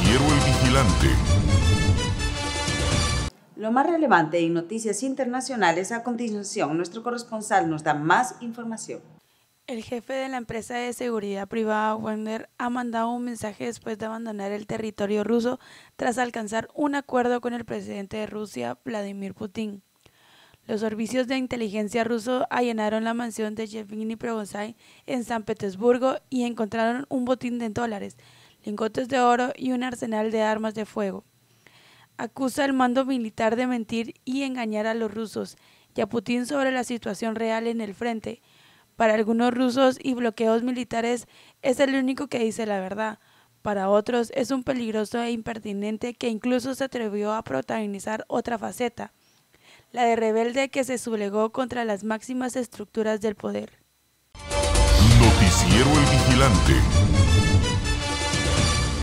El Vigilante. Lo más relevante en noticias internacionales a continuación, nuestro corresponsal nos da más información. El jefe de la empresa de seguridad privada werner ha mandado un mensaje después de abandonar el territorio ruso tras alcanzar un acuerdo con el presidente de Rusia, Vladimir Putin. Los servicios de inteligencia ruso allanaron la mansión de Yevgeny Prigozhin en San Petersburgo y encontraron un botín de dólares, lingotes de oro y un arsenal de armas de fuego. Acusa al mando militar de mentir y engañar a los rusos y a Putin sobre la situación real en el frente. Para algunos rusos y bloqueos militares es el único que dice la verdad. Para otros es un peligroso e impertinente que incluso se atrevió a protagonizar otra faceta, la de rebelde que se sublegó contra las máximas estructuras del poder. Noticiero El Vigilante.